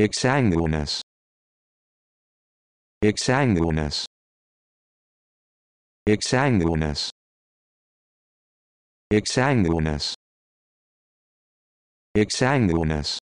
exsanguinous exsanguinous exsanguinous exsanguinous exsanguinous